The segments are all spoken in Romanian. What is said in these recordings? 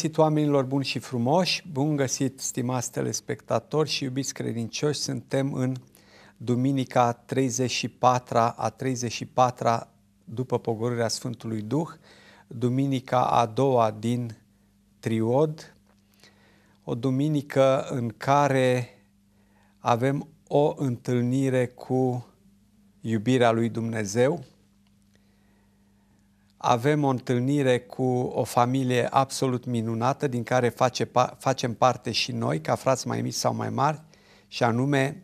găsit oamenilor buni și frumoși, bun găsit, stimați telespectatori și iubiți credincioși, suntem în duminica 34 a 34 după pogorârea Sfântului Duh, duminica a doua din Triod, o duminică în care avem o întâlnire cu iubirea lui Dumnezeu, avem o întâlnire cu o familie absolut minunată, din care face, facem parte și noi, ca frați mai mici sau mai mari, și anume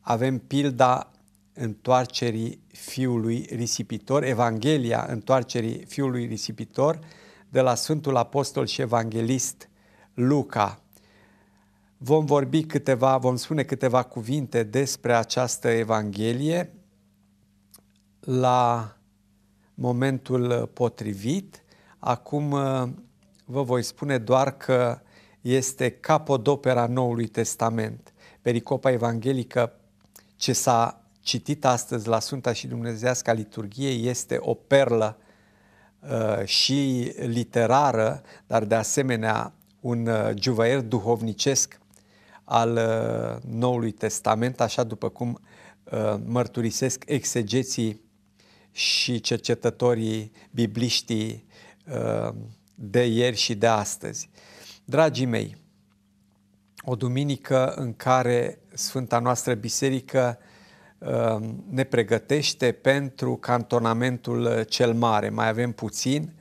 avem pilda întoarcerii fiului risipitor, Evanghelia întoarcerii fiului risipitor de la Sfântul Apostol și Evanghelist Luca. Vom vorbi câteva, vom spune câteva cuvinte despre această Evanghelie la momentul uh, potrivit. Acum uh, vă voi spune doar că este capodopera Noului Testament. Pericopa evanghelică ce s-a citit astăzi la Sfânta și Dumnezească Liturghie este o perlă uh, și literară, dar de asemenea un uh, duhovnicesc al uh, Noului Testament, așa după cum uh, mărturisesc exegeții și cercetătorii bibliștii uh, de ieri și de astăzi. Dragii mei, o duminică în care Sfânta noastră Biserică uh, ne pregătește pentru cantonamentul cel mare. Mai avem puțin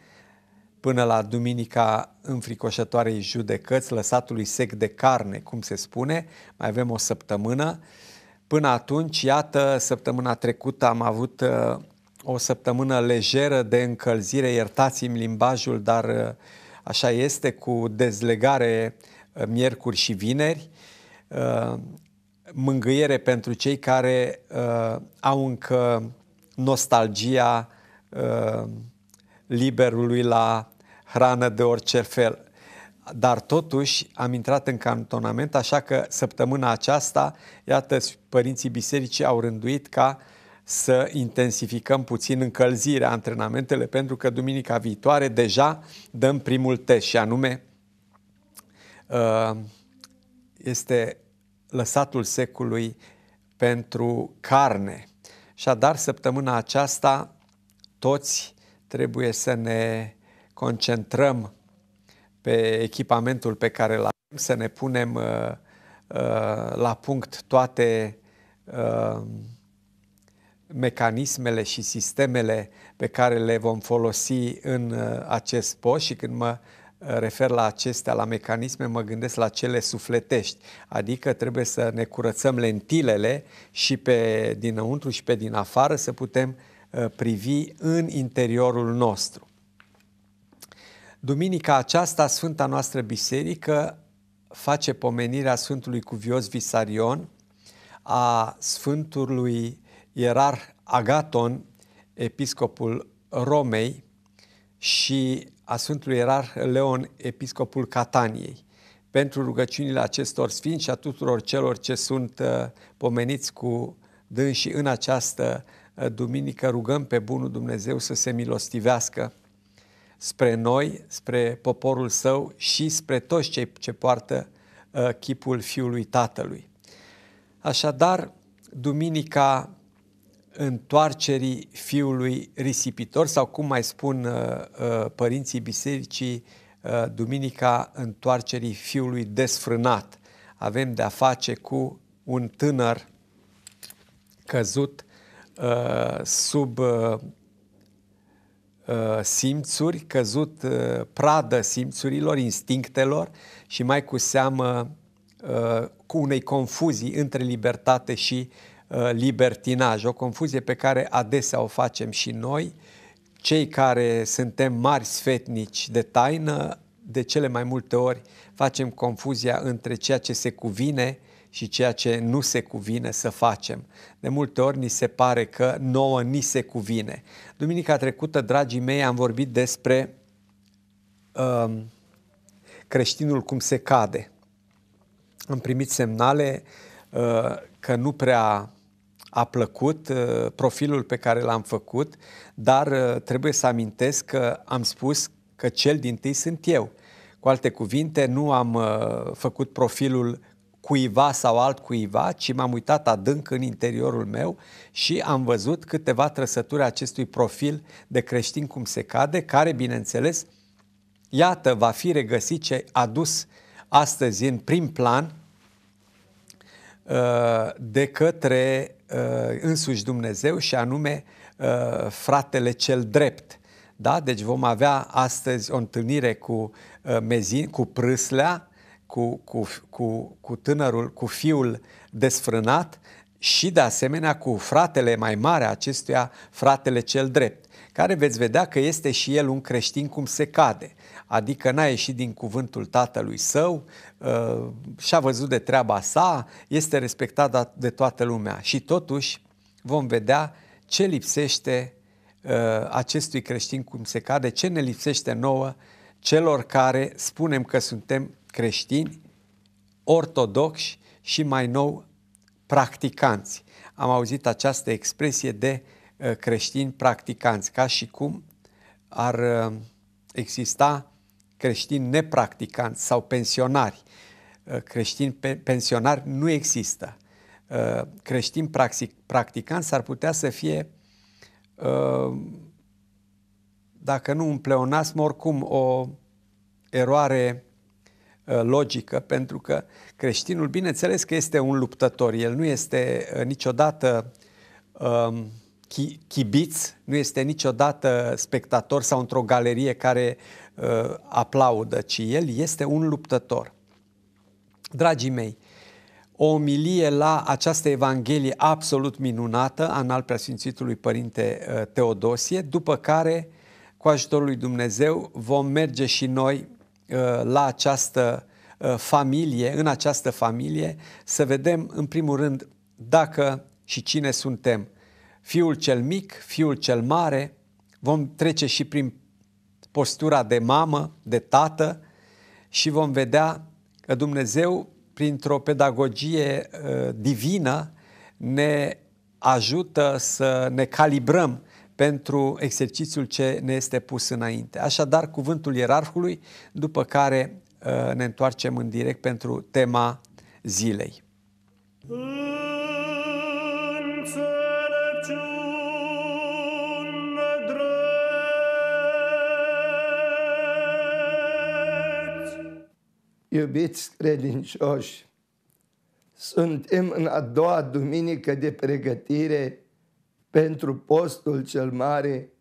până la duminica înfricoșătoarei judecăți, lăsatului sec de carne, cum se spune, mai avem o săptămână. Până atunci, iată, săptămâna trecută am avut uh, o săptămână lejeră de încălzire, iertați-mi limbajul, dar uh, așa este, cu dezlegare uh, miercuri și vineri, uh, mângâiere pentru cei care au încă nostalgia liberului la hrană de orice fel. Dar totuși am intrat în cantonament, așa că săptămâna aceasta, iată, părinții bisericii au rânduit ca uh, să intensificăm puțin încălzirea antrenamentele pentru că duminica viitoare deja dăm primul test și anume uh, este lăsatul secului pentru carne. Și dar săptămâna aceasta toți trebuie să ne concentrăm pe echipamentul pe care îl avem, să ne punem uh, uh, la punct toate uh, mecanismele și sistemele pe care le vom folosi în uh, acest post și când mă uh, refer la acestea, la mecanisme, mă gândesc la cele sufletești, adică trebuie să ne curățăm lentilele și pe dinăuntru și pe din afară să putem uh, privi în interiorul nostru. Duminica aceasta, Sfânta noastră Biserică face pomenirea Sfântului Cuvios Visarion, a Sfântului ierar Agaton, episcopul Romei, și a Sfântului Ierar Leon, episcopul Cataniei. Pentru rugăciunile acestor sfinți și a tuturor celor ce sunt uh, pomeniți cu dânsii în această uh, duminică, rugăm pe Bunul Dumnezeu să se milostivească spre noi, spre poporul său și spre toți cei ce poartă uh, chipul Fiului Tatălui. Așadar, duminica întoarcerii fiului risipitor sau cum mai spun uh, uh, părinții bisericii, uh, duminica întoarcerii fiului desfrânat. Avem de-a face cu un tânăr căzut uh, sub uh, uh simțuri, căzut uh, pradă simțurilor, instinctelor și mai cu seamă uh, cu unei confuzii între libertate și uh, Uh, libertinaj, o confuzie pe care adesea o facem și noi, cei care suntem mari sfetnici de taină, de cele mai multe ori facem confuzia între ceea ce se cuvine și ceea ce nu se cuvine să facem. De multe ori ni se pare că nouă ni se cuvine. Duminica trecută, dragii mei, am vorbit despre um, creștinul cum se cade. Am primit semnale uh, că nu prea a plăcut uh, profilul pe care l-am făcut, dar uh, trebuie să amintesc că am spus că cel din tâi sunt eu. Cu alte cuvinte, nu am uh, făcut profilul cuiva sau alt cuiva, ci m-am uitat adânc în interiorul meu și am văzut câteva trăsături acestui profil de creștin cum se cade, care, bineînțeles, iată, va fi regăsit ce dus astăzi în prim plan de către Uh, însuși Dumnezeu și anume uh, fratele cel drept. Da? Deci vom avea astăzi o întâlnire cu uh, Mezin, cu Prâslea, cu, cu, cu, cu tânărul, cu fiul desfrânat și de asemenea cu fratele mai mare acestuia, fratele cel drept, care veți vedea că este și el un creștin cum se cade adică n-a ieșit din cuvântul tatălui său, uh, și-a văzut de treaba sa, este respectat de toată lumea și totuși vom vedea ce lipsește uh, acestui creștin cum se cade, ce ne lipsește nouă celor care spunem că suntem creștini, ortodoxi și mai nou practicanți. Am auzit această expresie de uh, creștini practicanți, ca și cum ar exista creștini nepracticanți sau pensionari. Uh, creștini pensionari nu există. Uh, creștini practicanți ar putea să fie, uh, dacă nu un pleonasm, oricum o eroare logică, pentru că creștinul, bineînțeles că este un luptător, el nu este niciodată um, chibiț, nu este niciodată spectator sau într-o galerie care uh, aplaudă, ci el este un luptător. Dragii mei, o omilie la această Evanghelie absolut minunată a al preasfințitului Părinte uh, Teodosie, după care, cu ajutorul lui Dumnezeu, vom merge și noi uh, la această uh, familie, în această familie, să vedem, în primul rând, dacă și cine suntem – fiul cel mic, fiul cel mare, vom trece și prin postura de mamă, de tată și vom vedea că Dumnezeu, printr-o pedagogie ă, divină, ne ajută să ne calibrăm pentru exercițiul ce ne este pus înainte. Așadar, cuvântul ierarhului, după care ă, ne întoarcem în direct pentru tema zilei. Mm. Iubiți credincioși, suntem în a doua duminică de pregătire pentru postul cel mare,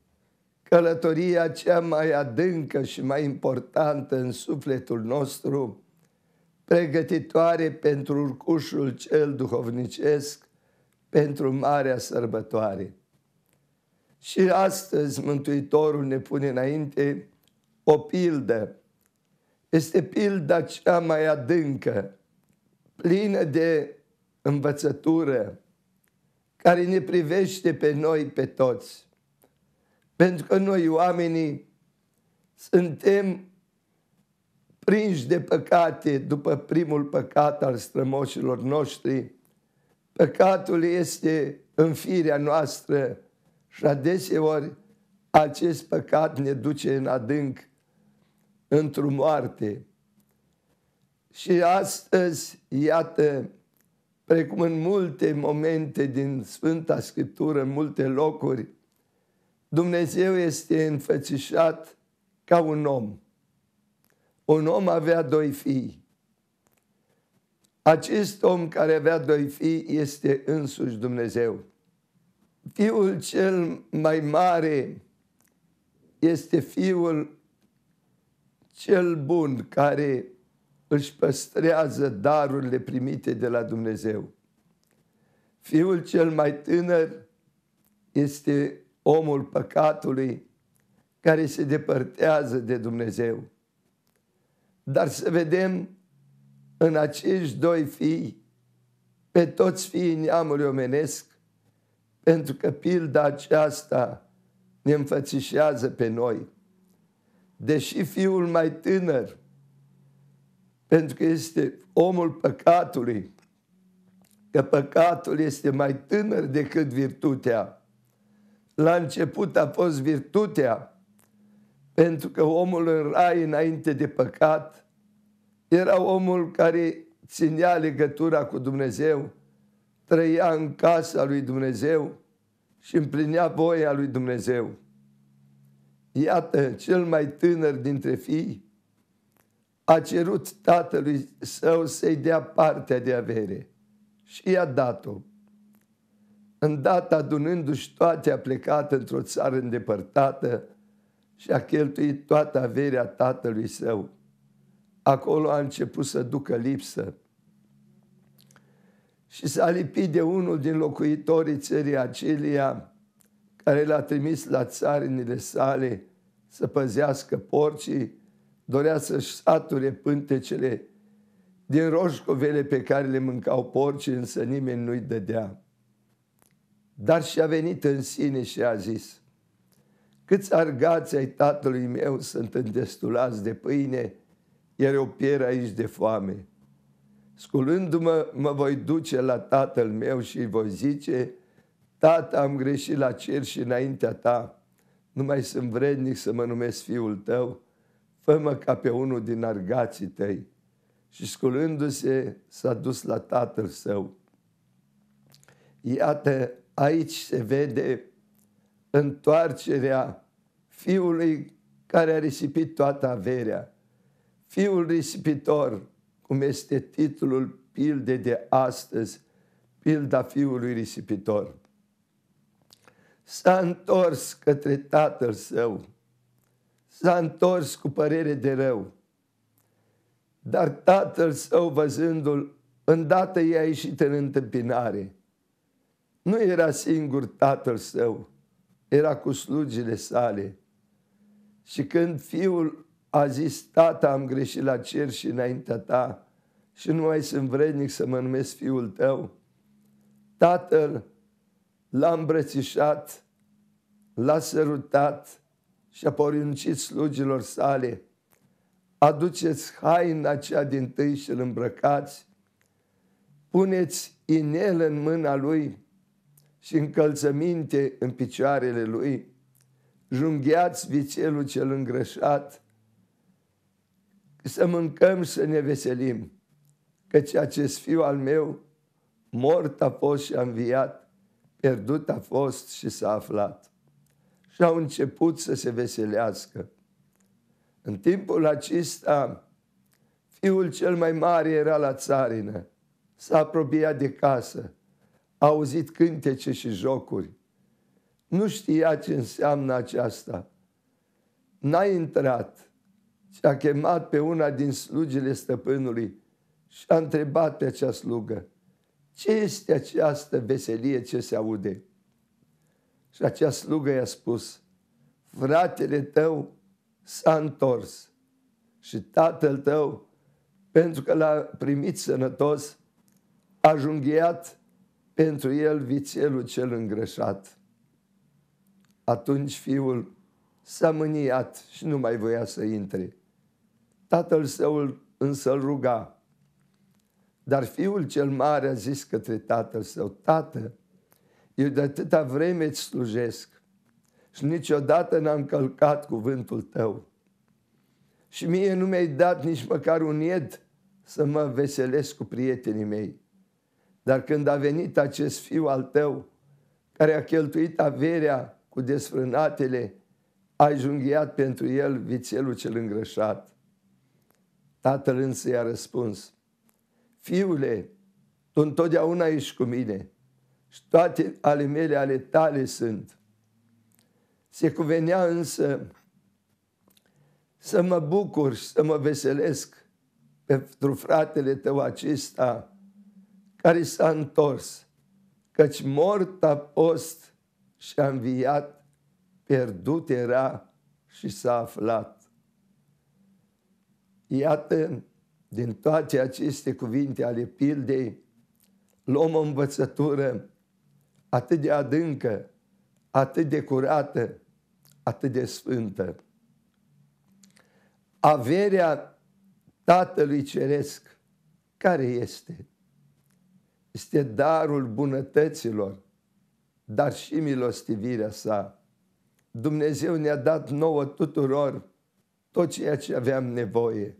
călătoria cea mai adâncă și mai importantă în sufletul nostru, pregătitoare pentru urcușul cel duhovnicesc, pentru marea sărbătoare. Și astăzi Mântuitorul ne pune înainte o pildă este pilda cea mai adâncă, plină de învățătură, care ne privește pe noi, pe toți. Pentru că noi oamenii suntem prinși de păcate după primul păcat al strămoșilor noștri. Păcatul este în firea noastră și adeseori acest păcat ne duce în adânc într-o moarte. Și astăzi, iată, precum în multe momente din Sfânta Scriptură, în multe locuri, Dumnezeu este înfățișat ca un om. Un om avea doi fii. Acest om care avea doi fii este însuși Dumnezeu. Fiul cel mai mare este fiul cel bun care își păstrează darurile primite de la Dumnezeu. Fiul cel mai tânăr este omul păcatului care se depărtează de Dumnezeu. Dar să vedem în acești doi fii, pe toți fiii neamului omenesc, pentru că pilda aceasta ne înfățișează pe noi deși fiul mai tânăr, pentru că este omul păcatului, că păcatul este mai tânăr decât virtutea. La început a fost virtutea, pentru că omul în rai înainte de păcat era omul care ținea legătura cu Dumnezeu, trăia în casa lui Dumnezeu și împlinea voia lui Dumnezeu. Iată, cel mai tânăr dintre fii a cerut tatălui său să-i dea partea de avere și i-a dat-o. data adunându-și toate, a plecat într-o țară îndepărtată și a cheltuit toată averea tatălui său. Acolo a început să ducă lipsă și s-a lipit de unul din locuitorii țării acelia care l-a trimis la țarinile sale să păzească porcii, dorea să-și sature pântecele din roșcovele pe care le mâncau porcii, însă nimeni nu-i dădea. Dar și-a venit în sine și a zis, Câți argați ai tatălui meu sunt îndestulați de pâine, iar eu pier aici de foame. Sculându-mă, mă voi duce la tatăl meu și îi voi zice, Tată, am greșit la cer și înaintea ta, nu mai sunt vrednic să mă numesc fiul tău, fă-mă ca pe unul din argații tăi. Și sculându-se, s-a dus la tatăl său. Iată, aici se vede întoarcerea fiului care a risipit toată averea. Fiul risipitor, cum este titlul pilde de astăzi, pilda fiului risipitor s-a întors către tatăl său, s-a întors cu părere de rău. Dar tatăl său, văzându-l, îndată i-a ieșit în întâmpinare. Nu era singur tatăl său, era cu slugile sale. Și când fiul a zis, tata, am greșit la cer și înaintea ta și nu mai sunt vrednic să mă numesc fiul tău, tatăl l-a îmbrățișat, l-a sărutat și a poruncit slugilor sale, aduceți haina cea din tâi și îl îmbrăcați, puneți inel în mâna lui și încălțăminte în picioarele lui, jungheați vițelul cel îngrășat, să mâncăm și să ne veselim, căci acest fiu al meu mort a fost și a înviat, pierdut a fost și s-a aflat. Și au început să se veselească. În timpul acesta, fiul cel mai mare era la țarină, s-a apropiat de casă, a auzit cântece și jocuri. Nu știa ce înseamnă aceasta. N-a intrat și a chemat pe una din slugile stăpânului și a întrebat pe acea slugă, ce este această veselie ce se aude? Și acea slugă i-a spus, fratele tău s-a întors și tatăl tău, pentru că l-a primit sănătos, a junghiat pentru el vițelul cel îngrășat. Atunci fiul s-a mâniat și nu mai voia să intre. Tatăl său însă îl ruga, dar fiul cel mare a zis către tatăl său, Tată, eu de atâta vreme îți slujesc și niciodată n-am călcat cuvântul tău. Și mie nu mi-ai dat nici măcar un ied să mă veselesc cu prietenii mei. Dar când a venit acest fiu al tău, care a cheltuit averea cu desfrânatele, ai junghiat pentru el vițelul cel îngrășat. Tatăl însă i-a răspuns, Fiule, tu întotdeauna ești cu mine și toate ale mele, ale tale sunt. Se cuvenea însă să mă bucur și să mă veselesc pentru fratele tău acesta care s-a întors, căci mort a fost și a înviat, pierdut era și s-a aflat. Iată din toate aceste cuvinte ale pildei, luăm o învățătură atât de adâncă, atât de curată, atât de sfântă. Averea Tatălui Ceresc, care este? Este darul bunătăților, dar și milostivirea sa. Dumnezeu ne-a dat nouă tuturor tot ceea ce aveam nevoie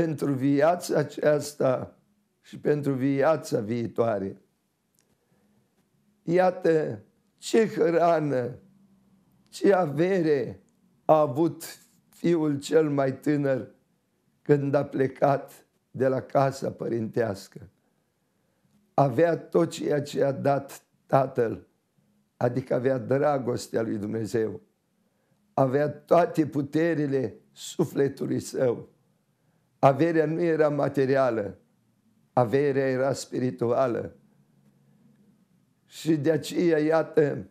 pentru viața aceasta și pentru viața viitoare. Iată ce hrană, ce avere a avut fiul cel mai tânăr când a plecat de la casa părintească. Avea tot ceea ce a dat tatăl, adică avea dragostea lui Dumnezeu, avea toate puterile sufletului său Averea nu era materială, averea era spirituală. Și de aceea, iată,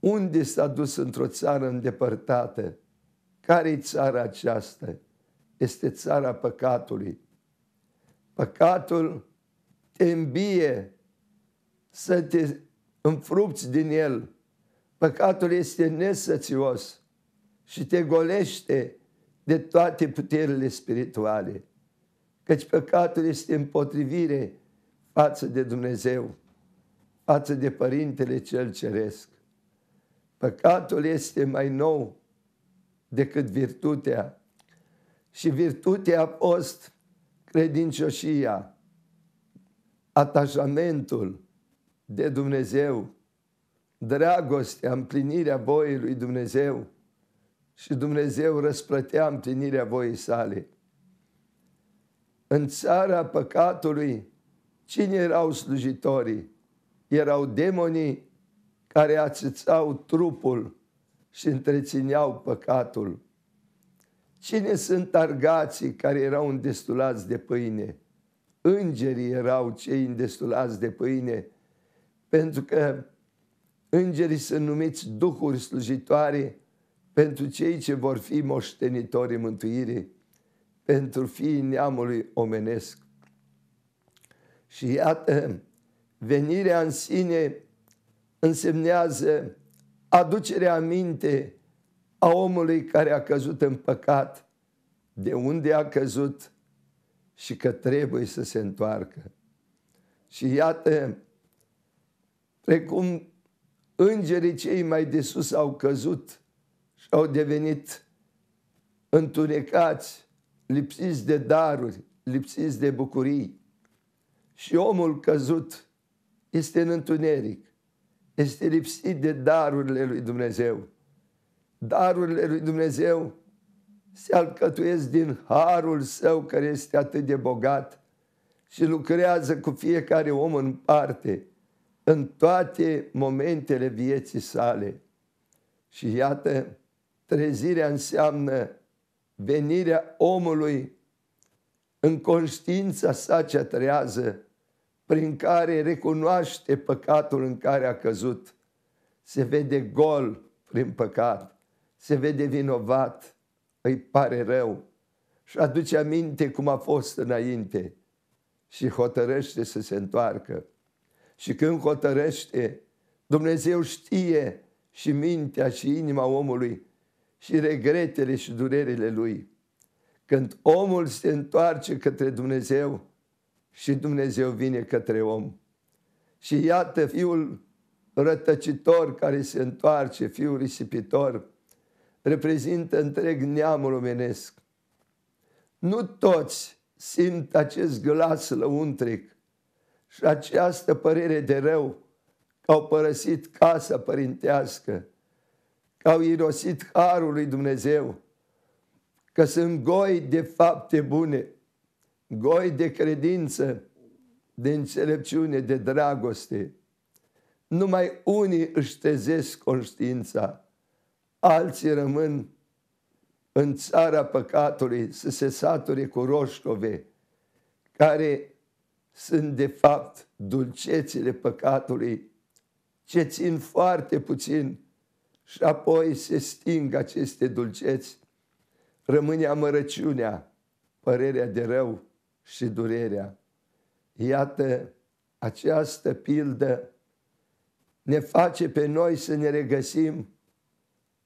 unde s-a dus într-o țară îndepărtată? Care-i țara aceasta? Este țara păcatului. Păcatul te îmbie să te înfrupți din el. Păcatul este nesățios și te golește de toate puterile spirituale, căci păcatul este împotrivire față de Dumnezeu, față de Părintele Cel Ceresc. Păcatul este mai nou decât virtutea și virtutea a fost credincioșia, atașamentul de Dumnezeu, dragostea, împlinirea voii lui Dumnezeu, și Dumnezeu răsplătea împlinirea voiei sale. În țara păcatului, cine erau slujitorii? Erau demonii care ațățau trupul și întrețineau păcatul. Cine sunt argații care erau îndestulați de pâine? Îngerii erau cei îndestulați de pâine, pentru că îngerii sunt numiți duhuri slujitoare pentru cei ce vor fi moștenitorii mântuirii, pentru fiii neamului omenesc. Și iată, venirea în sine însemnează aducerea minte a omului care a căzut în păcat, de unde a căzut și că trebuie să se întoarcă. Și iată, precum îngerii cei mai de sus au căzut, au devenit întunecați, lipsiți de daruri, lipsiți de bucurii. Și omul căzut este în întuneric, este lipsit de darurile lui Dumnezeu. Darurile lui Dumnezeu se alcătuiesc din harul său care este atât de bogat și lucrează cu fiecare om în parte, în toate momentele vieții sale. Și iată, Trezirea înseamnă venirea omului în conștiința sa ce trează, prin care recunoaște păcatul în care a căzut. Se vede gol prin păcat, se vede vinovat, îi pare rău și aduce aminte cum a fost înainte și hotărăște să se întoarcă. Și când hotărăște, Dumnezeu știe și mintea și inima omului și regretele și durerile lui. Când omul se întoarce către Dumnezeu și Dumnezeu vine către om. Și iată fiul rătăcitor care se întoarce, fiul risipitor, reprezintă întreg neamul omenesc. Nu toți simt acest glas lăuntric și această părere de rău că au părăsit casa părintească, au irosit harul lui Dumnezeu, că sunt goi de fapte bune, goi de credință, de înțelepciune, de dragoste. Numai unii își trezesc conștiința, alții rămân în țara păcatului să se sature cu roșcove, care sunt de fapt dulcețile păcatului, ce țin foarte puțin și apoi se sting aceste dulceți, rămâne amărăciunea, părerea de rău și durerea. Iată, această pildă ne face pe noi să ne regăsim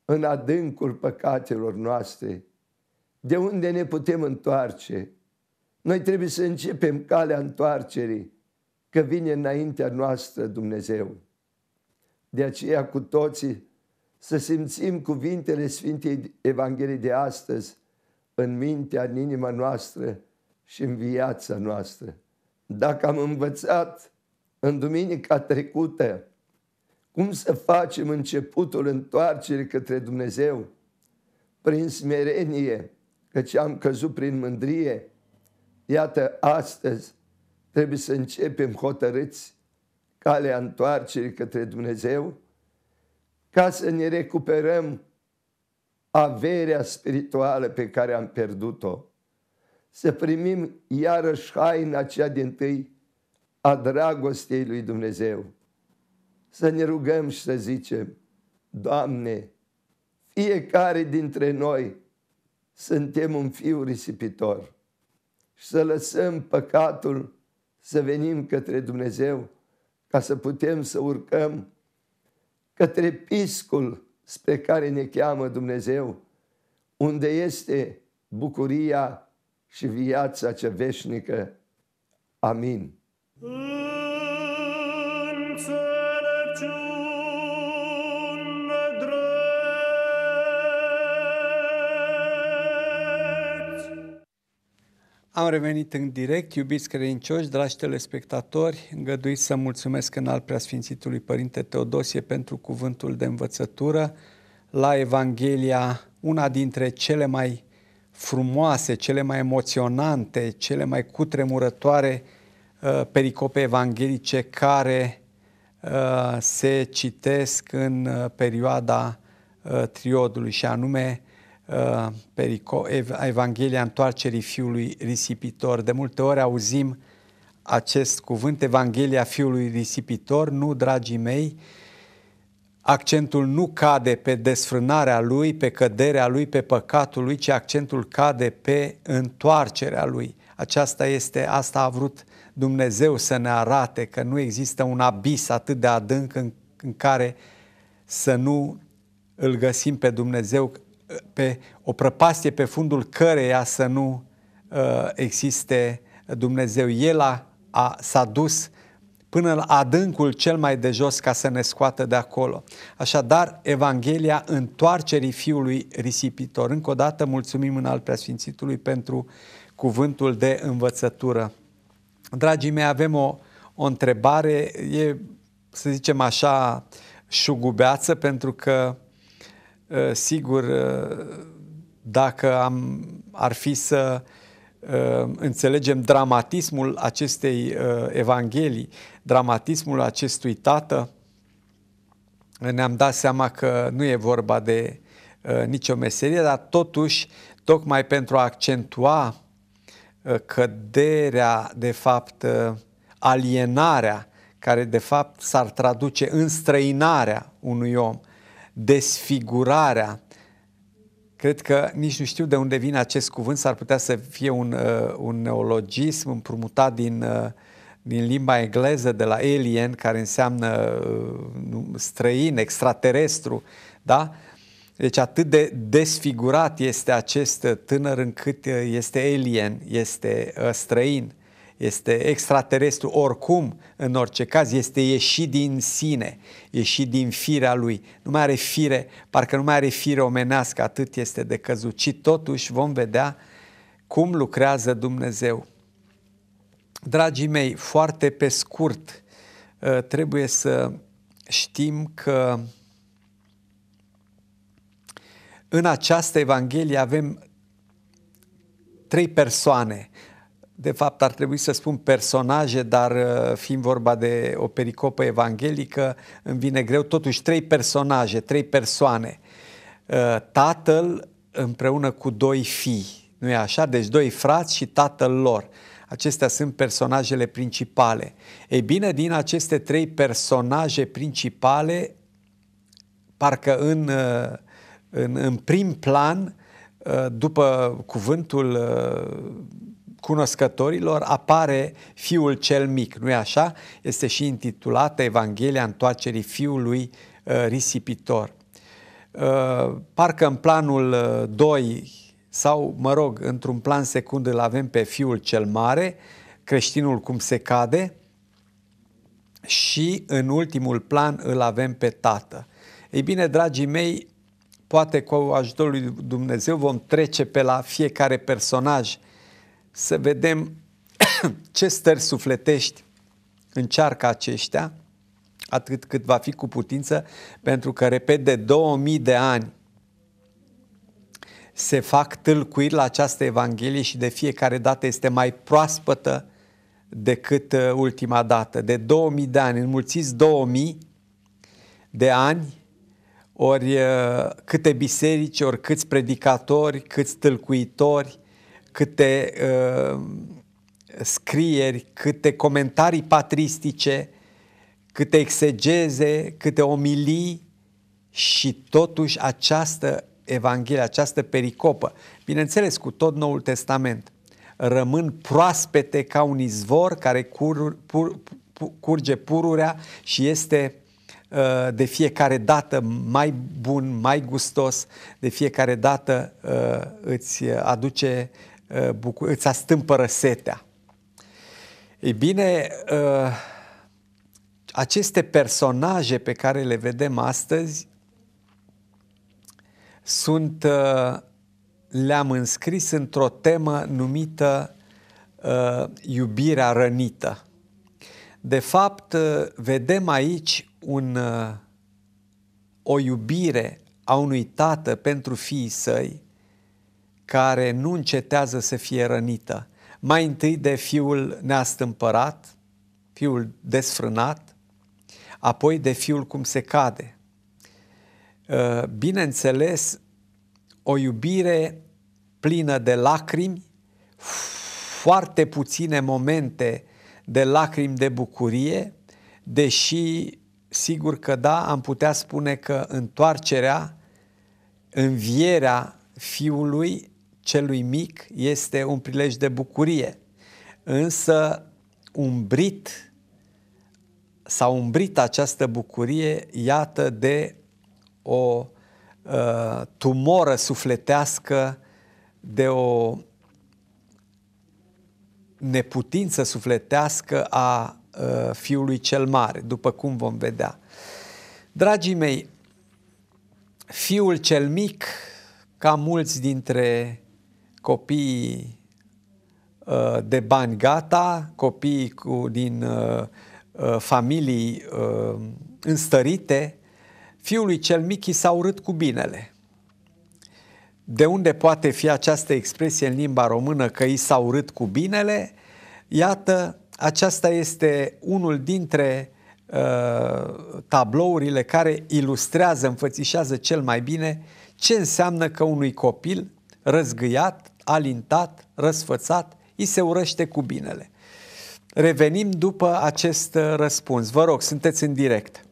în adâncul păcatelor noastre, de unde ne putem întoarce. Noi trebuie să începem calea întoarcerii, că vine înaintea noastră Dumnezeu. De aceea cu toții să simțim cuvintele Sfintei Evangheliei de astăzi în mintea, în inima noastră și în viața noastră. Dacă am învățat în duminica trecută cum să facem începutul întoarcerii către Dumnezeu prin smerenie, căci am căzut prin mândrie, iată astăzi trebuie să începem hotărâți calea întoarcerii către Dumnezeu ca să ne recuperăm averea spirituală pe care am pierdut-o, să primim iarăși haina cea din tâi a dragostei lui Dumnezeu, să ne rugăm și să zicem, Doamne, fiecare dintre noi suntem un fiu risipitor și să lăsăm păcatul să venim către Dumnezeu ca să putem să urcăm către piscul spre care ne cheamă Dumnezeu, unde este bucuria și viața cea veșnică. Amin. Mm. Am revenit în direct, iubiți credincioși, dragi telespectatori, îngăduiți să mulțumesc în al preasfințitului Părinte Teodosie pentru cuvântul de învățătură la Evanghelia, una dintre cele mai frumoase, cele mai emoționante, cele mai cutremurătoare uh, pericope evanghelice care uh, se citesc în uh, perioada uh, triodului și anume Uh, perico, Evanghelia întoarcerii fiului risipitor. De multe ori auzim acest cuvânt, Evanghelia fiului risipitor, nu, dragii mei, accentul nu cade pe desfrânarea lui, pe căderea lui, pe păcatul lui, ci accentul cade pe întoarcerea lui. Aceasta este, asta a vrut Dumnezeu să ne arate că nu există un abis atât de adânc în, în care să nu îl găsim pe Dumnezeu pe o prăpastie pe fundul căreia să nu uh, existe Dumnezeu. El a, a, s-a dus până la adâncul cel mai de jos ca să ne scoată de acolo. Așadar, Evanghelia întoarcerii Fiului Risipitor. Încă o dată mulțumim în al Preasfințitului pentru cuvântul de învățătură. Dragii mei, avem o, o întrebare, e să zicem așa șugubeață, pentru că Uh, sigur, uh, dacă am, ar fi să uh, înțelegem dramatismul acestei evanghelii, dramatismul acestui tată, ne-am dat seama că nu e vorba de nicio meserie, dar totuși, tocmai pentru a accentua căderea, de fapt, alienarea, care de fapt s-ar traduce în străinarea unui om desfigurarea. Cred că nici nu știu de unde vine acest cuvânt, s-ar putea să fie un, uh, un neologism împrumutat din, uh, din limba engleză, de la alien, care înseamnă uh, străin, extraterestru, da? Deci atât de desfigurat este acest tânăr încât uh, este alien, este uh, străin este extraterestru oricum, în orice caz, este ieșit din sine, ieșit din firea lui. Nu mai are fire, parcă nu mai are fire omenească, atât este de căzut. ci totuși vom vedea cum lucrează Dumnezeu. Dragii mei, foarte pe scurt, ă, trebuie să știm că în această Evanghelie avem trei persoane de fapt ar trebui să spun personaje, dar uh, fiind vorba de o pericopă evanghelică, îmi vine greu, totuși trei personaje, trei persoane. Uh, tatăl împreună cu doi fii, nu e așa? Deci doi frați și tatăl lor. Acestea sunt personajele principale. Ei bine, din aceste trei personaje principale, parcă în, uh, în, în prim plan, după cuvântul cunoscătorilor apare Fiul cel mic, nu-i așa? Este și intitulată Evanghelia Întoarcerii Fiului uh, Risipitor. Uh, parcă în planul 2 uh, sau, mă rog, într-un plan secund îl avem pe Fiul cel mare, creștinul cum se cade, și în ultimul plan îl avem pe Tată. Ei bine, dragii mei, poate cu ajutorul lui Dumnezeu vom trece pe la fiecare personaj să vedem ce stări sufletești încearcă aceștia, atât cât va fi cu putință, pentru că, repet, de 2000 de ani se fac tâlcuiri la această Evanghelie și de fiecare dată este mai proaspătă decât uh, ultima dată. De 2000 de ani, înmulțiți 2000 de ani, ori uh, câte biserici, ori câți predicatori, câți tâlcuitori, câte uh, scrieri, câte comentarii patristice, câte exegeze, câte omilii și totuși această Evanghelie, această pericopă, bineînțeles cu tot Noul Testament, rămân proaspete ca un izvor care cur, pur, pur, curge pururea și este uh, de fiecare dată mai bun, mai gustos, de fiecare dată uh, îți aduce Uh, bucur- îți astâmpără setea. Ei bine, uh, aceste personaje pe care le vedem astăzi sunt, uh, le-am înscris într-o temă numită iubirea rănită. De fapt, vedem aici un, o iubire a unui tată pentru fiii săi, care nu încetează să fie rănită. Mai întâi de fiul neastâmpărat, fiul desfrânat, apoi de fiul cum se cade. Ă, bineînțeles, o iubire plină de lacrimi, foarte puține momente de lacrimi de bucurie, deși sigur că da, am putea spune că întoarcerea, învierea fiului celui mic este un prilej de bucurie, însă umbrit s-a umbrit această bucurie, iată, de o uh, tumoră sufletească, de o neputință sufletească a uh, Fiului cel Mare, după cum vom vedea. Dragii mei, Fiul cel Mic, ca mulți dintre copiii uh, de bani gata, copiii cu, din uh, uh, familii înstărite, fiului cel mic i s-a urât cu binele. De unde poate fi această expresie în limba română că i s-a urât cu binele? Iată, aceasta este unul dintre uh, tablourile care ilustrează, înfățișează cel mai bine ce înseamnă că unui copil răzgâiat alintat, răsfățat, îi se urăște cu binele. Revenim după acest uh, răspuns. Vă rog, sunteți în direct.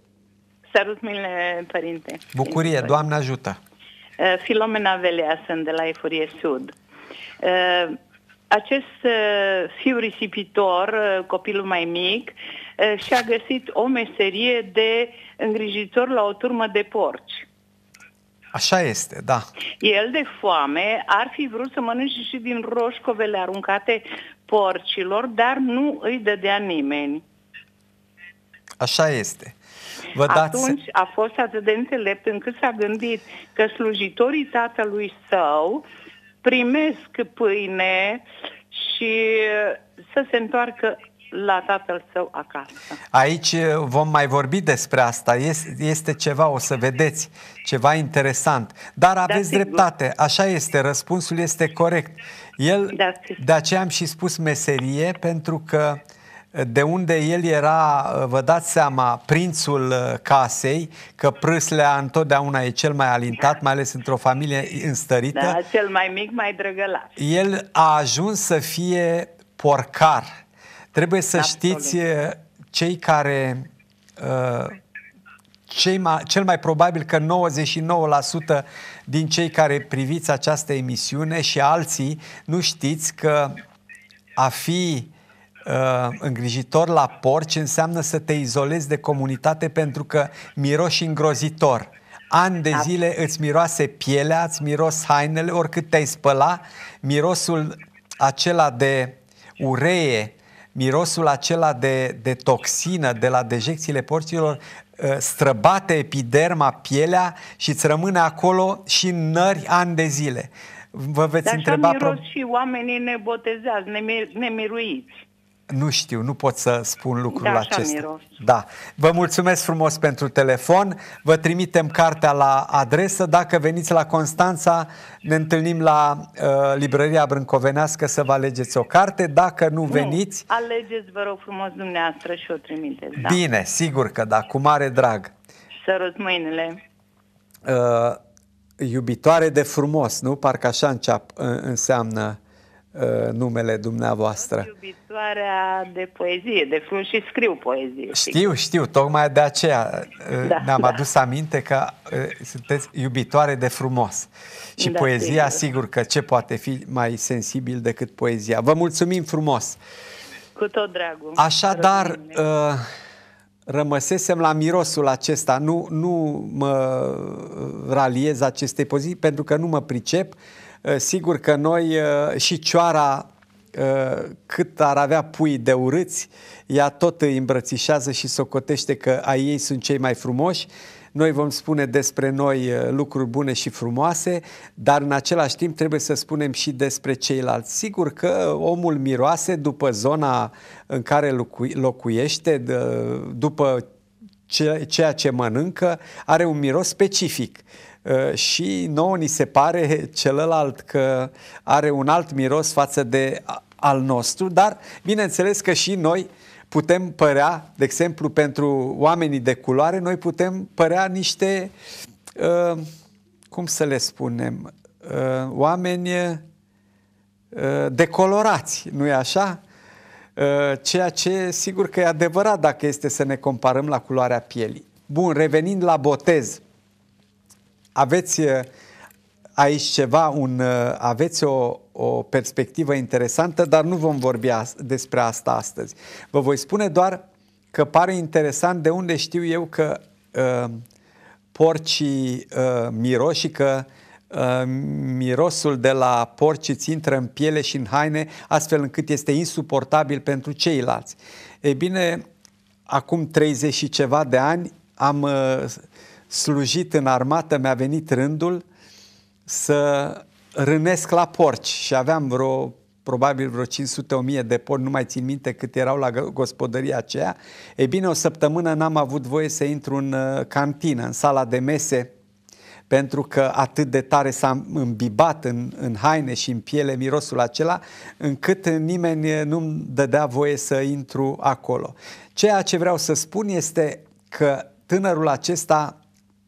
Sărut, mine, părinte. Bucurie, Doamne ajută. Uh, Filomena Velea sunt de la Eforie Sud. Uh, acest fiu risipitor, copilul mai mic, și-a găsit o meserie de îngrijitor la o turmă de porci. Așa este, da. El de foame ar fi vrut să mănânce și din roșcovele aruncate porcilor, dar nu îi dădea nimeni. Așa este. Vă dați... Atunci a fost atât de înțelept încât s-a gândit că slujitorii tatălui său primesc pâine și să se întoarcă la tatăl său acasă. Aici eh, vom mai vorbi despre asta, este, este ceva, o să vedeți, ceva interesant. Dar da, aveți da, dreptate, așa este, răspunsul este corect. El, da, de aceea am și spus meserie, pentru că eh, de unde el era, eh, vă dați seama, prințul casei, că prâslea întotdeauna e cel mai alintat, mai ales într-o familie înstărită. Da, cel mai mic, mai drăgălaș. El a ajuns să fie porcar Trebuie să Absolut. știți cei care ă, cei mai, cel mai probabil că 99% din cei care priviți această emisiune și alții nu știți că a fi ă, îngrijitor la porci înseamnă să te izolezi de comunitate pentru că miroși îngrozitor. Ani de zile îți miroase pielea, îți miros hainele, oricât te-ai spăla, mirosul acela de ureie mirosul acela de, de toxină de la dejecțiile porților ă, străbate epiderma, pielea și îți rămâne acolo și nări ani de zile. Vă veți Dar întreba... Dar miros pro... și oamenii nebotezați, nemiruiți. Nu știu, nu pot să spun lucrul da, acesta. Miros. Da. Vă mulțumesc frumos pentru telefon. Vă trimitem cartea la adresă. Dacă veniți la Constanța, ne întâlnim la uh, librăria Brâncovenească să vă alegeți o carte. Dacă nu, nu veniți... Alegeți, vă rog frumos, dumneavoastră și o trimiteți. Da? Bine, sigur că da, cu mare drag. Sărut mâinile. Uh, iubitoare de frumos, nu? Parcă așa înceap, uh, înseamnă Uh, numele dumneavoastră. Iubitoarea de poezie, de frumos și scriu poezie. Știu, știu, tocmai de aceea uh, da, ne-am da. adus aminte că uh, sunteți iubitoare de frumos. Și da, poezia, sigur. sigur că ce poate fi mai sensibil decât poezia. Vă mulțumim frumos! Cu tot dragul! Așadar, rămăsesem la mirosul acesta, nu, nu mă raliez acestei poziții pentru că nu mă pricep, Eh, sigur că noi eh, și cioara eh, cât ar avea pui de urâți, ea tot îi îmbrățișează și socotește că a ei sunt cei mai frumoși. Noi vom spune despre noi lucruri bune și frumoase, dar în același timp trebuie să spunem și despre ceilalți. Sigur că omul miroase după zona în care locuiește, după ceea ce mănâncă, are un miros specific. Ă, și nouă ni se pare celălalt că are un alt miros față de al nostru, dar bineînțeles că și noi putem părea, de exemplu, pentru oamenii de culoare, noi putem părea niște, ă, cum să le spunem, ă, oameni decolorați, nu-i așa? Ceea ce sigur că e adevărat dacă este să ne comparăm la culoarea pielii. Bun, revenind la botez, aveți eh, aici ceva, un, eh, aveți o, o perspectivă interesantă, dar nu vom vorbi despre asta astăzi. Vă voi spune doar că pare interesant de unde știu eu că uh, porcii uh, miros și că uh, mirosul de la porci îți intră în piele și în haine, astfel încât este insuportabil pentru ceilalți. Ei bine, acum 30 și ceva de ani am uh, slujit în armată, mi-a venit rândul să rânesc la porci și aveam vreo probabil vreo 500-1000 de porci, nu mai țin minte cât erau la gospodăria aceea. Ei bine, o săptămână n-am avut voie să intru în uh, cantină, în sala de mese, pentru că atât de tare s-a îmbibat în, în haine și în piele mirosul acela, încât nimeni uh, nu-mi dădea voie să intru acolo. Ceea ce vreau să spun este că tânărul acesta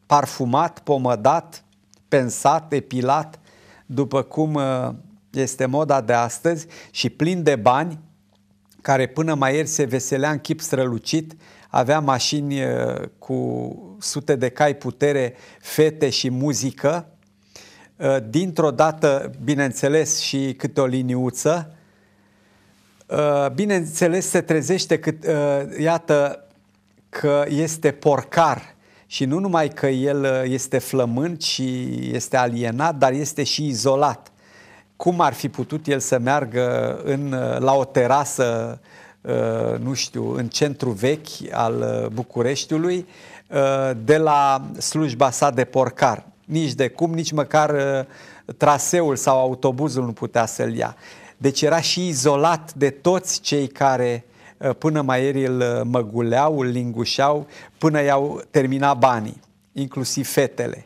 parfumat, pomădat, pensat, epilat, după cum uh, este moda de astăzi și plin de bani, care până mai ieri se veselea în chip strălucit, avea mașini uh, cu sute de cai putere, fete și muzică, uh, dintr-o dată, bineînțeles, și câte o liniuță, bineînțeles se trezește cât, iată, că este porcar și nu numai că el uh, este flământ și este alienat, dar este și izolat. Cum ar fi putut el să meargă în, uh, la o terasă, uh, nu știu, în centru vechi al Bucureștiului, de la slujba sa de porcar? Nici de cum, nici măcar traseul sau autobuzul nu putea să-l ia. Deci era și izolat de toți cei care uh, Eh, până ieri îl eh, măguleau, îl lingușeau, până i-au terminat banii, inclusiv fetele.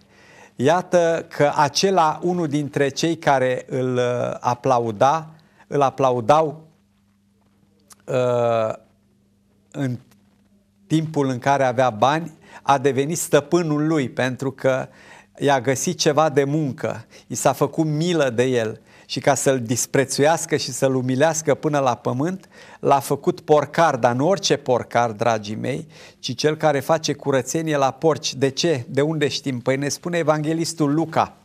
Iată că acela, unul dintre cei care îl eh, aplauda, îl aplaudau în timpul în care avea bani, a devenit stăpânul lui pentru că i-a găsit ceva de muncă, i s-a făcut milă de el și ca să-l disprețuiască și să-l umilească până la pământ, l-a făcut porcar, dar nu orice porcar, dragii mei, ci cel care face curățenie la porci. De ce? De unde știm? Păi ne spune evanghelistul Luca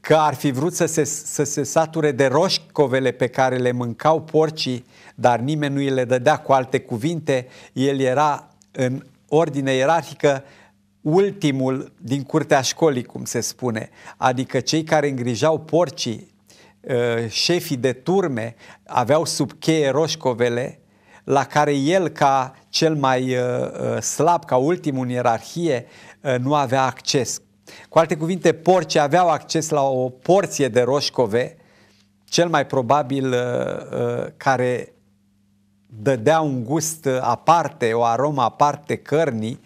că ar fi vrut să se, să se sature de roșcovele pe care le mâncau porcii, dar nimeni nu îi le dădea cu alte cuvinte, el era în ordine ierarhică ultimul din curtea școlii, cum se spune, adică cei care îngrijau porcii Uh, șefii de turme aveau sub cheie roșcovele la care el ca cel mai uh, uh, slab, ca ultimul în ierarhie, nu avea acces. Cu alte cuvinte, porcii aveau acces la o porție de roșcove, cel mai probabil care dădea un gust aparte, o aromă aparte cărnii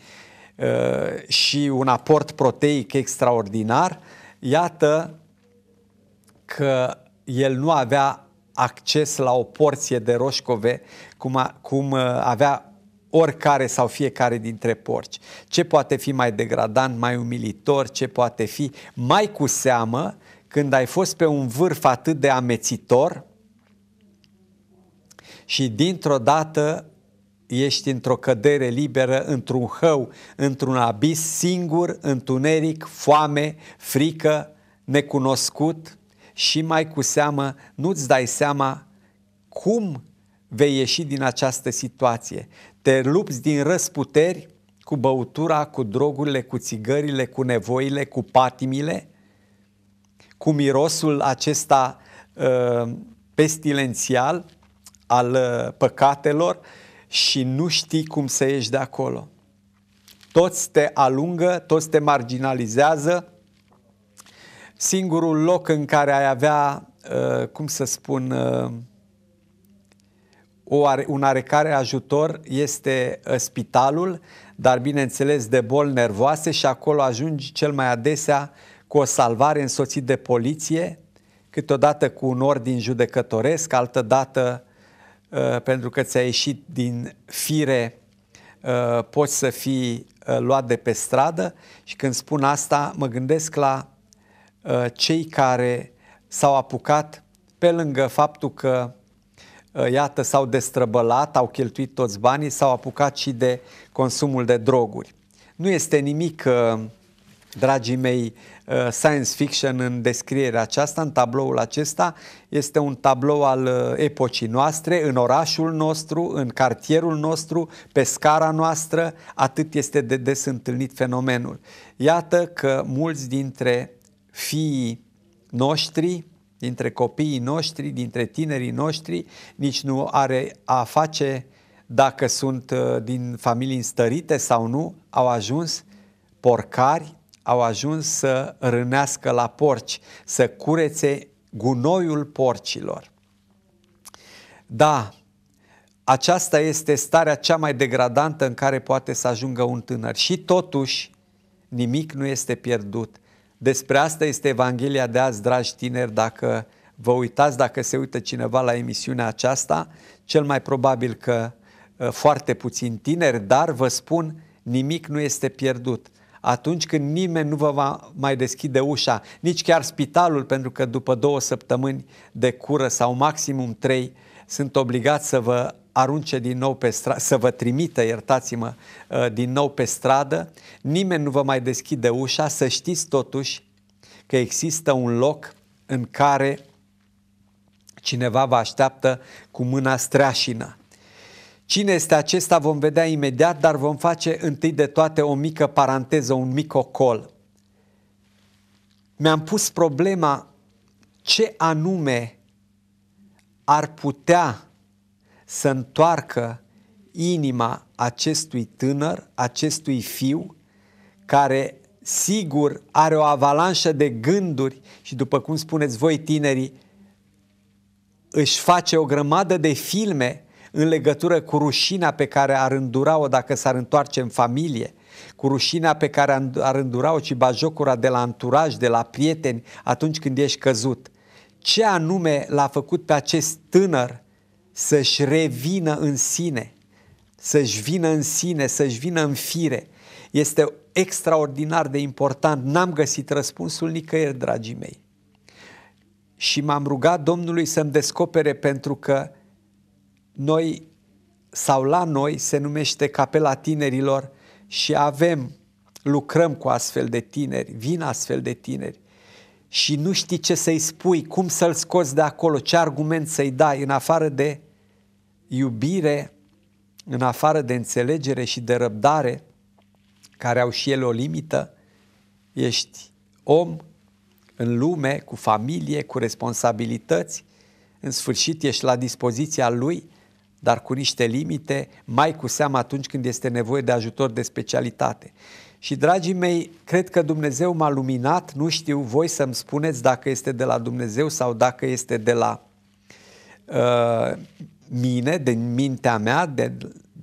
și un aport proteic extraordinar, iată că el nu avea acces la o porție de roșcove cum, a, cum uh, avea oricare sau fiecare dintre porci. Ce poate fi mai degradant, mai umilitor, ce poate fi mai cu seamă când ai fost pe un vârf atât de amețitor și dintr-o dată ești într-o cădere liberă, într-un hău, într-un abis, singur, întuneric, foame, frică, necunoscut, și mai cu seamă nu-ți dai seama cum vei ieși din această situație. Te lupți din răsputeri cu băutura, cu drogurile, cu țigările, cu nevoile, cu patimile, cu mirosul acesta uh, pestilențial al uh, păcatelor și nu știi cum să ieși de acolo. Toți te alungă, toți te marginalizează, singurul loc în care ai avea, uh, cum să spun, uh, un arecare ajutor este uh, spitalul, dar bineînțeles de boli nervoase și acolo ajungi cel mai adesea cu o salvare însoțit de poliție, câteodată cu un ordin judecătoresc, altădată pentru că ți-a ieșit din fire poți să fii luat de pe stradă și când spun asta mă gândesc la Uh, cei care s-au apucat, pe lângă faptul că, uh, iată, s-au destrăbălat, au cheltuit toți banii, s-au apucat și de consumul de droguri. Nu este nimic, uh, dragii mei, science fiction în descrierea aceasta, în tabloul acesta. Este un tablou al epocii noastre, în orașul nostru, în cartierul nostru, pe scara noastră, atât este de des întâlnit fenomenul. Iată că mulți dintre fiii noștri, dintre copiii noștri, dintre tinerii noștri, nici nu are a face dacă sunt uh, din familii înstărite sau nu, au ajuns porcari, au ajuns să rânească la porci, să curețe gunoiul porcilor. Da, aceasta este starea cea mai degradantă în care poate să ajungă un tânăr și totuși nimic nu este pierdut despre asta este Evanghelia de azi, dragi tineri, dacă vă uitați, dacă se uită cineva la emisiunea aceasta, cel mai probabil că ă, foarte puțin tineri, dar vă spun, nimic nu este pierdut. Atunci când nimeni nu vă va mai deschide ușa, nici chiar spitalul, pentru că după două săptămâni de cură sau maximum trei, sunt obligați să vă arunce din nou pe stradă, să vă trimită, iertați-mă, uh, din nou pe stradă, nimeni nu vă mai deschide ușa, să știți totuși că există un loc în care cineva vă așteaptă cu mâna streașină. Cine este acesta vom vedea imediat, dar vom face întâi de toate o mică paranteză, un mic ocol. Mi-am pus problema ce anume ar putea să întoarcă inima acestui tânăr, acestui fiu, care sigur are o avalanșă de gânduri și după cum spuneți voi tinerii, își face o grămadă de filme în legătură cu rușina pe care ar îndura-o dacă s-ar întoarce în familie, cu rușina pe care ar îndura-o și bajocura de la anturaj, de la prieteni, atunci când ești căzut. Ce anume l-a făcut pe acest tânăr să-și revină în sine, să-și vină în sine, să-și vină în fire. Este extraordinar de important. N-am găsit răspunsul nicăieri, dragii mei. Și m-am rugat Domnului să-mi descopere pentru că noi sau la noi se numește capela tinerilor și avem, lucrăm cu astfel de tineri, vin astfel de tineri și nu știi ce să-i spui, cum să-l scoți de acolo, ce argument să-i dai, în afară de iubire, în afară de înțelegere și de răbdare, care au și ele o limită, ești om în lume, cu familie, cu responsabilități, în sfârșit ești la dispoziția lui, dar cu niște limite, mai cu seamă atunci când este nevoie de ajutor de specialitate. Și, dragii mei, cred că Dumnezeu m-a luminat, nu știu voi să-mi spuneți dacă este de la Dumnezeu sau dacă este de la uh, mine, din mintea mea, de,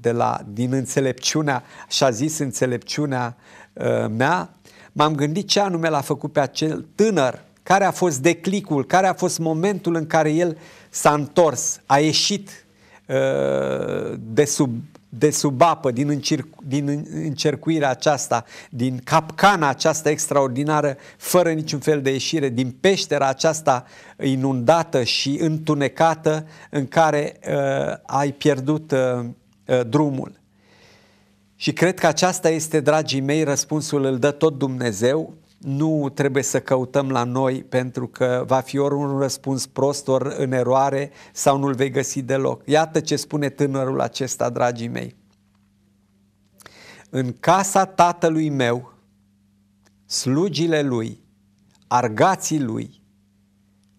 de la, din înțelepciunea, și-a zis înțelepciunea uh, mea, m-am gândit ce anume l-a făcut pe acel tânăr, care a fost declicul, care a fost momentul în care el s-a întors, a ieșit uh, de sub de sub apă, din, încer, din încercuirea aceasta, din capcana aceasta extraordinară, fără niciun fel de ieșire, din peștera aceasta inundată și întunecată în care uh, ai pierdut uh, uh, drumul. Și cred că aceasta este, dragii mei, răspunsul îl dă tot Dumnezeu nu trebuie să căutăm la noi pentru că va fi ori un răspuns prost, ori în eroare sau nu-l vei găsi deloc. Iată ce spune tânărul acesta, dragii mei. În casa tatălui meu, slugile lui, argații lui,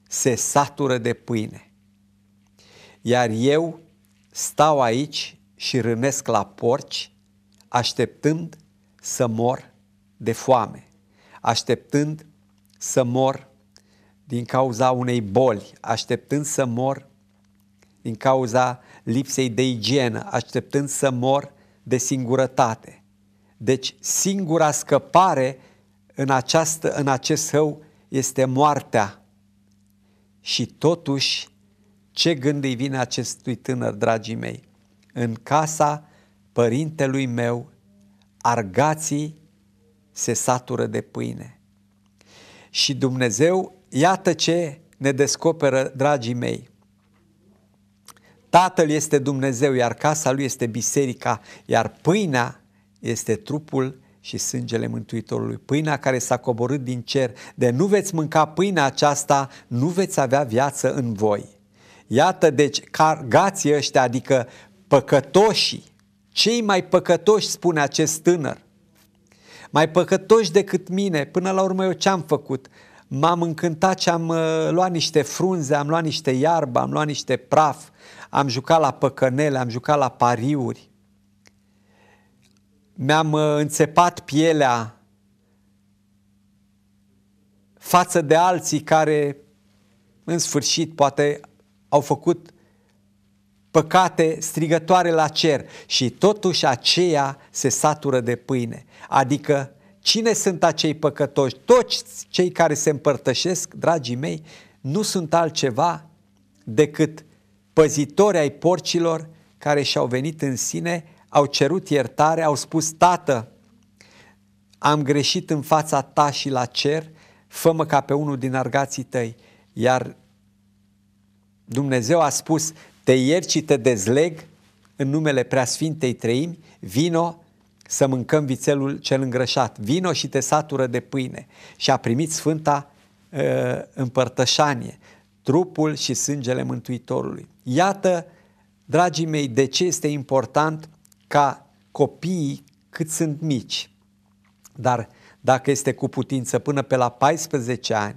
se satură de pâine. Iar eu stau aici și rânesc la porci, așteptând să mor de foame așteptând să mor din cauza unei boli, așteptând să mor din cauza lipsei de igienă, așteptând să mor de singurătate. Deci singura scăpare în, această, în acest hău este moartea. Și totuși, ce gând îi vine acestui tânăr, dragii mei? În casa părintelui meu, argații se satură de pâine. Și Dumnezeu, iată ce ne descoperă, dragii mei. Tatăl este Dumnezeu, iar casa lui este biserica, iar pâinea este trupul și sângele Mântuitorului. Pâinea care s-a coborât din cer, de nu veți mânca pâinea aceasta, nu veți avea viață în voi. Iată deci cargații ăștia, adică păcătoșii, cei mai păcătoși, spune acest tânăr, mai păcătoși decât mine, până la urmă eu ce-am făcut? M-am încântat și am uh, luat niște frunze, am luat niște iarbă, am luat niște praf, am jucat la păcănele, am jucat la pariuri, mi-am uh, înțepat pielea față de alții care, în sfârșit, poate au făcut păcate strigătoare la cer și totuși aceea se satură de pâine. Adică cine sunt acei păcătoși? Toți cei care se împărtășesc, dragii mei, nu sunt altceva decât păzitori ai porcilor care și-au venit în sine, au cerut iertare, au spus, Tată, am greșit în fața ta și la cer, fă ca pe unul din argații tăi. Iar Dumnezeu a spus, te iert și te dezleg în numele preasfintei treimi, vino să mâncăm vițelul cel îngrășat, vino și te satură de pâine și a primit Sfânta uh, împărtășanie, trupul și sângele Mântuitorului. Iată, dragii mei, de ce este important ca copiii cât sunt mici, dar dacă este cu putință până pe la 14 ani,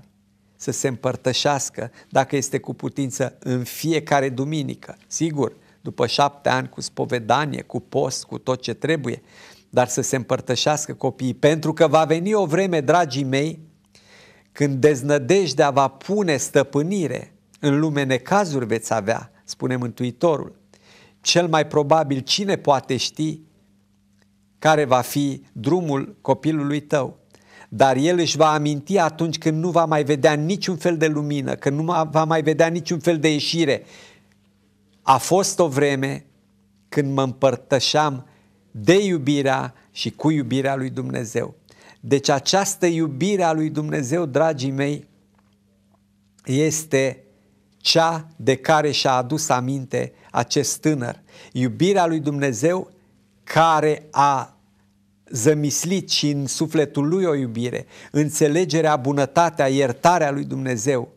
să se împărtășească, dacă este cu putință, în fiecare duminică. Sigur, după șapte ani cu spovedanie, cu post, cu tot ce trebuie, dar să se împărtășească copiii, pentru că va veni o vreme, dragii mei, când deznădejdea va pune stăpânire, în lume necazuri veți avea, spune Mântuitorul. Cel mai probabil cine poate ști care va fi drumul copilului tău dar el își va aminti atunci când nu va mai vedea niciun fel de lumină, când nu va mai vedea niciun fel de ieșire. A fost o vreme când mă împărtășam de iubirea și cu iubirea lui Dumnezeu. Deci această iubire a lui Dumnezeu, dragii mei, este cea de care și-a adus aminte acest tânăr. Iubirea lui Dumnezeu care a zămislit și în sufletul lui o iubire, înțelegerea, bunătatea, iertarea lui Dumnezeu,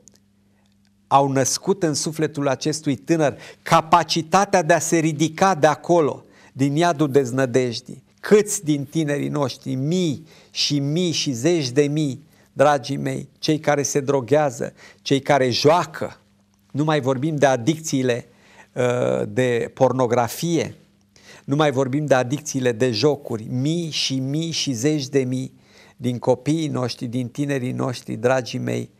au născut în sufletul acestui tânăr capacitatea de a se ridica de acolo, din iadul deznădejdii. Câți din tinerii noștri, mii și mii și zeci de mii, dragii mei, cei care se droghează, cei care joacă, nu mai vorbim de adicțiile uh, de pornografie, nu mai vorbim de adicțiile de jocuri, mii și mii și zeci de mii din copiii noștri, din tinerii noștri, dragii mei,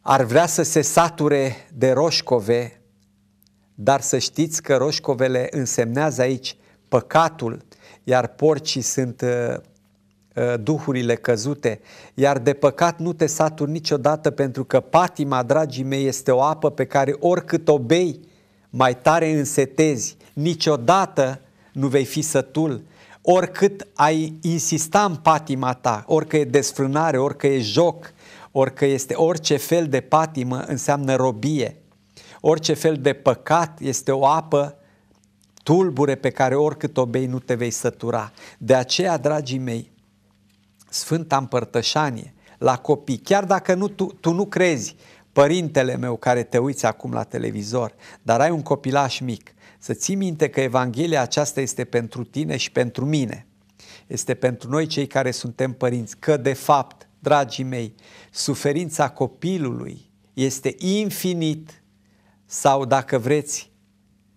ar vrea să se sature de roșcove, dar să știți că roșcovele însemnează aici păcatul, iar porcii sunt uh, uh, duhurile căzute, iar de păcat nu te saturi niciodată pentru că patima, dragii mei, este o apă pe care oricât o bei, mai tare însetezi, niciodată nu vei fi sătul, oricât ai insista în patima ta, orică e desfrânare, orică e joc, orică este orice fel de patimă înseamnă robie, orice fel de păcat este o apă tulbure pe care oricât o bei nu te vei sătura. De aceea, dragii mei, Sfânta Împărtășanie la copii, chiar dacă nu, tu, tu nu crezi părintele meu care te uiți acum la televizor, dar ai un copilaș mic, să ții minte că Evanghelia aceasta este pentru tine și pentru mine. Este pentru noi cei care suntem părinți, că de fapt, dragii mei, suferința copilului este infinit sau, dacă vreți,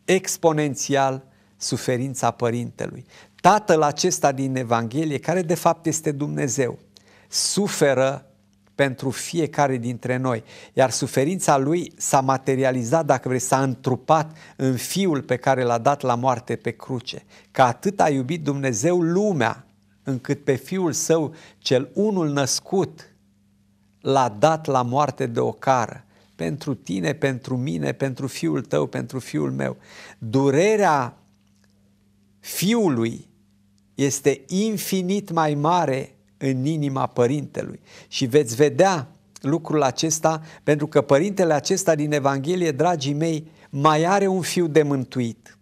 exponențial suferința părintelui. Tatăl acesta din Evanghelie, care de fapt este Dumnezeu, suferă pentru fiecare dintre noi. Iar suferința lui s-a materializat, dacă vreți, s-a întrupat în fiul pe care l-a dat la moarte pe cruce. Că atât a iubit Dumnezeu lumea, încât pe fiul său, cel unul născut, l-a dat la moarte de ocară. Pentru tine, pentru mine, pentru fiul tău, pentru fiul meu. Durerea fiului este infinit mai mare în inima părintelui. Și veți vedea lucrul acesta, pentru că părintele acesta din Evanghelie, dragii mei, mai are un fiu de mântuit.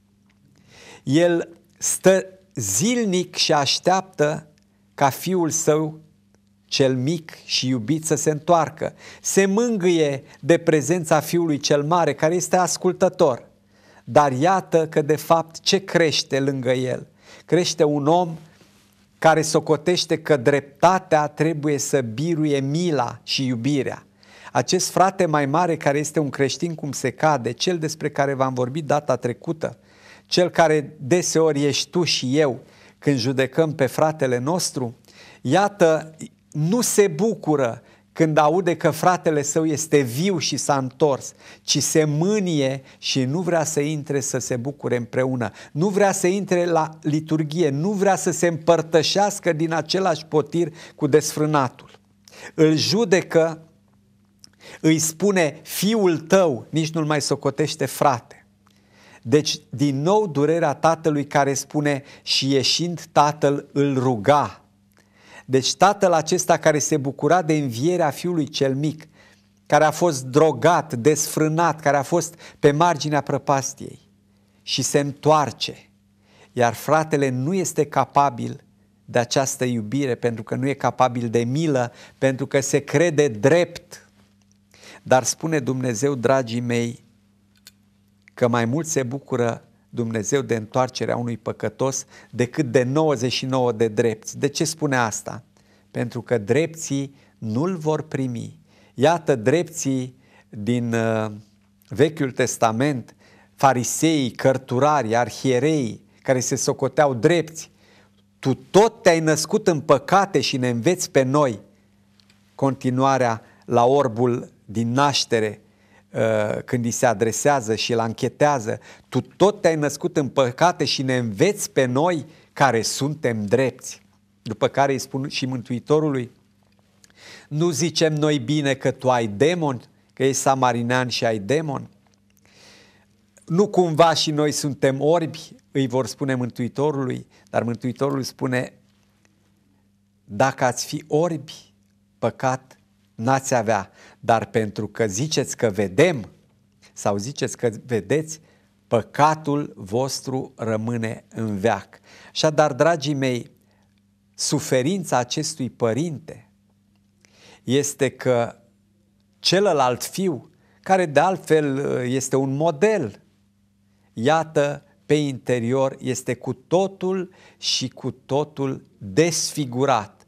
El stă zilnic și așteaptă ca fiul său cel mic și iubit să se întoarcă. Se mângâie de prezența fiului cel mare, care este ascultător. Dar iată că, de fapt, ce crește lângă el? Crește un om care socotește că dreptatea trebuie să biruie mila și iubirea. Acest frate mai mare care este un creștin cum se cade, cel despre care v-am vorbit data trecută, cel care deseori ești tu și eu când judecăm pe fratele nostru, iată, nu se bucură când aude că fratele său este viu și s-a întors, ci se mânie și nu vrea să intre să se bucure împreună, nu vrea să intre la liturghie, nu vrea să se împărtășească din același potir cu desfrânatul. Îl judecă, îi spune fiul tău, nici nu-l mai socotește frate. Deci, din nou, durerea tatălui care spune și ieșind tatăl îl ruga deci tatăl acesta care se bucura de învierea fiului cel mic, care a fost drogat, desfrânat, care a fost pe marginea prăpastiei și se întoarce, iar fratele nu este capabil de această iubire, pentru că nu e capabil de milă, pentru că se crede drept. Dar spune Dumnezeu, dragii mei, că mai mult se bucură Dumnezeu de întoarcerea unui păcătos decât de 99 de drepți. De ce spune asta? Pentru că drepții nu-l vor primi. Iată drepții din uh, Vechiul Testament, fariseii, cărturarii, arhierei, care se socoteau drepți, tu tot te-ai născut în păcate și ne înveți pe noi continuarea la orbul din naștere, Uh, când îi se adresează și îl anchetează, tu tot te-ai născut în păcate și ne înveți pe noi care suntem drepți. După care îi spun și Mântuitorului, nu zicem noi bine că tu ai demon, că ești samarinean și ai demon. Nu cumva și noi suntem orbi, îi vor spune Mântuitorului, dar Mântuitorul spune, dacă ați fi orbi, păcat n-ați avea, dar pentru că ziceți că vedem sau ziceți că vedeți, păcatul vostru rămâne în veac. Așadar, dragii mei, suferința acestui părinte este că celălalt fiu, care de altfel uh, este un model, iată, pe interior este cu totul și cu totul desfigurat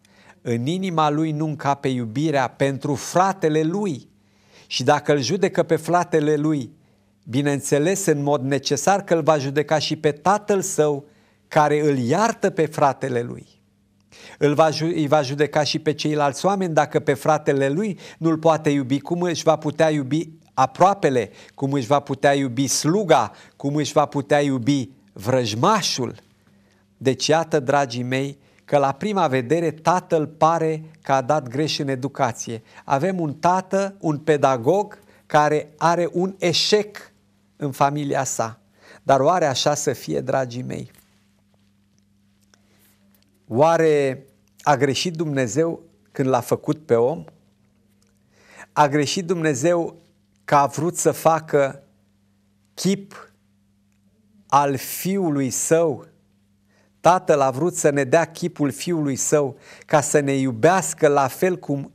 în inima lui nu încape iubirea pentru fratele lui. Și dacă îl judecă pe fratele lui, bineînțeles în mod necesar că îl va judeca și pe tatăl său care îl iartă pe fratele lui. Îl va, îi va judeca și pe ceilalți oameni dacă pe fratele lui nu-l poate iubi, cum își va putea iubi aproapele, cum își va putea iubi sluga, cum își va putea iubi vrăjmașul. Deci iată, dragii mei, că la prima vedere tatăl pare că a dat greș în educație. Avem un tată, un pedagog care are un eșec în familia sa. Dar oare așa să fie, dragii mei? Oare a greșit Dumnezeu când l-a făcut pe om? A greșit Dumnezeu că a vrut să facă chip al fiului său Tatăl a vrut să ne dea chipul Fiului Său ca să ne iubească la fel cum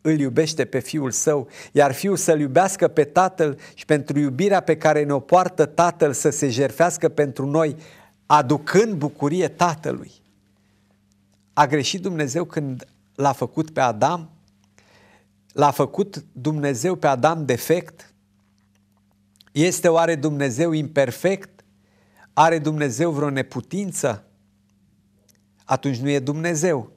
îl iubește pe Fiul Său, iar Fiul să-L iubească pe Tatăl și pentru iubirea pe care ne-o poartă Tatăl să se jerfească pentru noi, aducând bucurie Tatălui. A greșit Dumnezeu când l-a făcut pe Adam? L-a făcut Dumnezeu pe Adam defect? Este oare Dumnezeu imperfect? Are Dumnezeu vreo neputință? Atunci nu e Dumnezeu.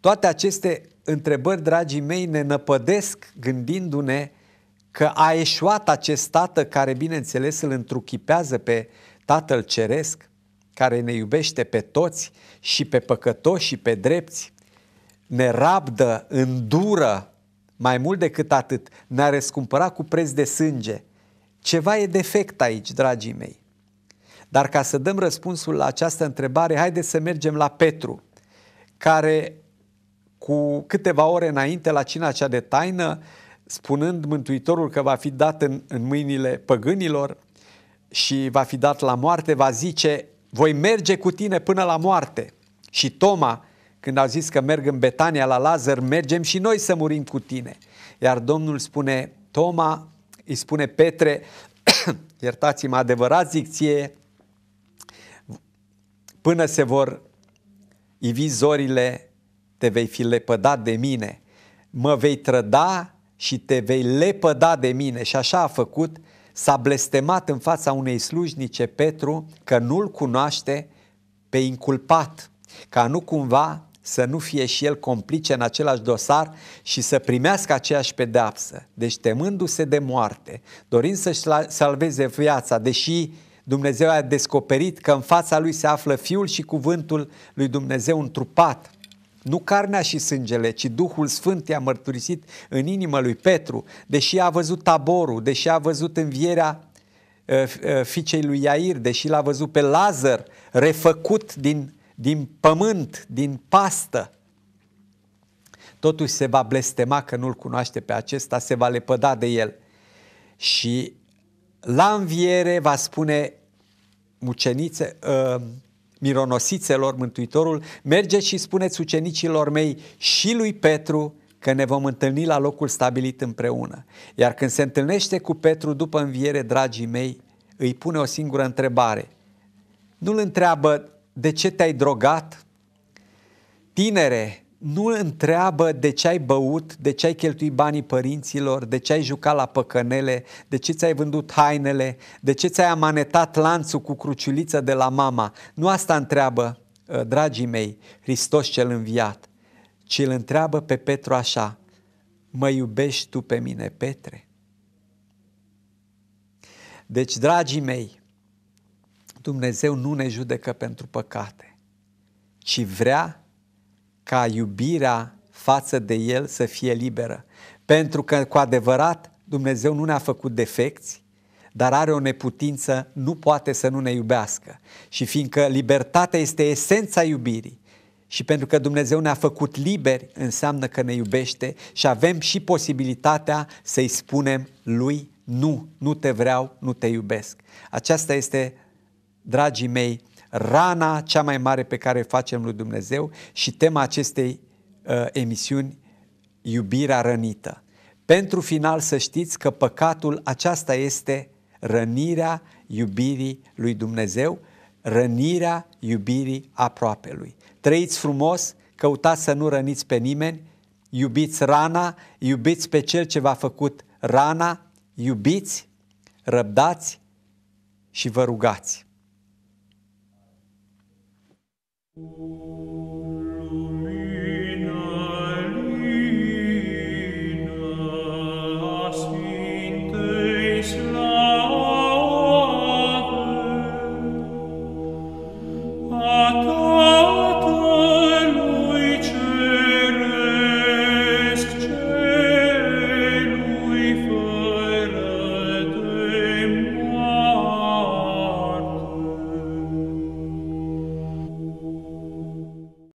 Toate aceste întrebări, dragii mei, ne năpădesc gândindu-ne că a eșuat acest tată care, bineînțeles, îl întruchipează pe Tatăl Ceresc, care ne iubește pe toți și pe păcătoși și pe drepți, ne rabdă, îndură, mai mult decât atât, ne-a răscumpărat cu preț de sânge. Ceva e defect aici, dragii mei. Dar ca să dăm răspunsul la această întrebare, haideți să mergem la Petru, care cu câteva ore înainte la cina cea de taină, spunând Mântuitorul că va fi dat în, în mâinile păgânilor și va fi dat la moarte, va zice, voi merge cu tine până la moarte. Și Toma, când a zis că merg în Betania la Lazar, mergem și noi să murim cu tine. Iar Domnul spune, Toma, îi spune Petre, iertați-mă, adevărat zic ție Până se vor ivi zorile, te vei fi lepădat de mine, mă vei trăda și te vei lepăda de mine. Și așa a făcut, s-a blestemat în fața unei slujnice Petru că nu-l cunoaște pe inculpat, ca nu cumva să nu fie și el complice în același dosar și să primească aceeași pedeapsă. Deci temându-se de moarte, dorind să-și salveze viața, deși Dumnezeu a descoperit că în fața lui se află Fiul și cuvântul lui Dumnezeu întrupat. Nu carnea și sângele, ci Duhul Sfânt i-a mărturisit în inima lui Petru, deși a văzut taborul, deși a văzut învierea eh, eh, fiicei lui Iair, deși l-a văzut pe Lazar refăcut din, din pământ, din pastă. Totuși se va blestema că nu-l cunoaște pe acesta, se va lepăda de el. Și la înviere va spune mucenițe, uh, mironosițelor Mântuitorul, mergeți și spuneți ucenicilor mei și lui Petru că ne vom întâlni la locul stabilit împreună. Iar când se întâlnește cu Petru după înviere, dragii mei, îi pune o singură întrebare. Nu-l întreabă de ce te-ai drogat? Tinere, nu întreabă de ce ai băut, de ce ai cheltuit banii părinților, de ce ai jucat la păcănele, de ce ți-ai vândut hainele, de ce ți-ai amanetat lanțul cu cruciuliță de la mama. Nu asta întreabă, uh, dragii mei, Hristos cel înviat, ci îl întreabă pe Petru așa, mă iubești tu pe mine, Petre? Deci, dragii mei, Dumnezeu nu ne judecă pentru păcate, ci vrea ca iubirea față de El să fie liberă. Pentru că, cu adevărat, Dumnezeu nu ne-a făcut defecți, dar are o neputință, nu poate să nu ne iubească. Și fiindcă libertatea este esența iubirii, și pentru că Dumnezeu ne-a făcut liberi, înseamnă că ne iubește și avem și posibilitatea să-i spunem lui nu, nu te vreau, nu te iubesc. Aceasta este, dragii mei, rana cea mai mare pe care facem lui Dumnezeu și tema acestei uh, emisiuni, iubirea rănită. Pentru final să știți că păcatul aceasta este rănirea iubirii lui Dumnezeu, rănirea iubirii aproape lui. Trăiți frumos, căutați să nu răniți pe nimeni, iubiți rana, iubiți pe cel ce v-a făcut rana, iubiți, răbdați și vă rugați. Thank you.